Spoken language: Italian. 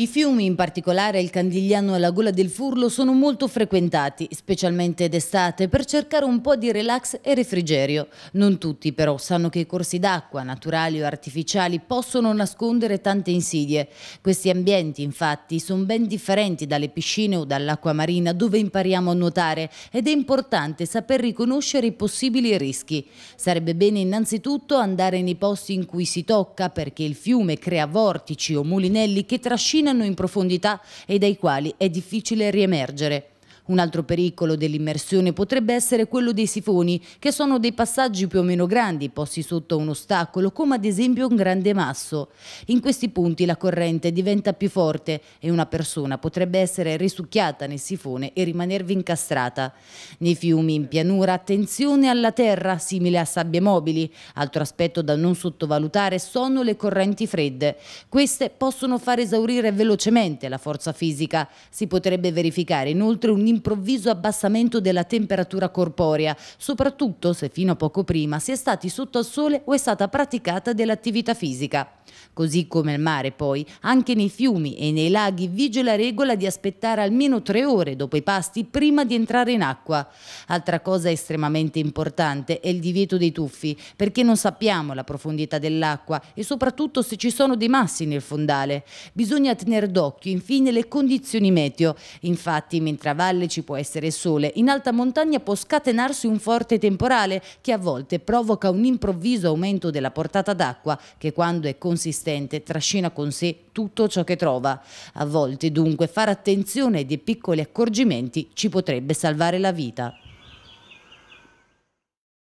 I fiumi, in particolare il Candigliano e la Gola del Furlo, sono molto frequentati, specialmente d'estate, per cercare un po' di relax e refrigerio. Non tutti però sanno che i corsi d'acqua, naturali o artificiali, possono nascondere tante insidie. Questi ambienti, infatti, sono ben differenti dalle piscine o dall'acqua marina dove impariamo a nuotare ed è importante saper riconoscere i possibili rischi. Sarebbe bene innanzitutto andare nei posti in cui si tocca perché il fiume crea vortici o mulinelli che trascinano camminano in profondità e dai quali è difficile riemergere. Un altro pericolo dell'immersione potrebbe essere quello dei sifoni, che sono dei passaggi più o meno grandi posti sotto un ostacolo, come ad esempio un grande masso. In questi punti la corrente diventa più forte e una persona potrebbe essere risucchiata nel sifone e rimanervi incastrata. Nei fiumi in pianura attenzione alla terra, simile a sabbie mobili. Altro aspetto da non sottovalutare sono le correnti fredde. Queste possono far esaurire velocemente la forza fisica. Si potrebbe verificare inoltre un improvviso abbassamento della temperatura corporea, soprattutto se fino a poco prima si è stati sotto al sole o è stata praticata dell'attività fisica. Così come il mare poi, anche nei fiumi e nei laghi vige la regola di aspettare almeno tre ore dopo i pasti prima di entrare in acqua. Altra cosa estremamente importante è il divieto dei tuffi, perché non sappiamo la profondità dell'acqua e soprattutto se ci sono dei massi nel fondale. Bisogna tenere d'occhio infine le condizioni meteo. Infatti, mentre a valle valle ci può essere sole, in alta montagna può scatenarsi un forte temporale che a volte provoca un improvviso aumento della portata d'acqua che quando è consistente trascina con sé tutto ciò che trova. A volte dunque fare attenzione ai piccoli accorgimenti ci potrebbe salvare la vita.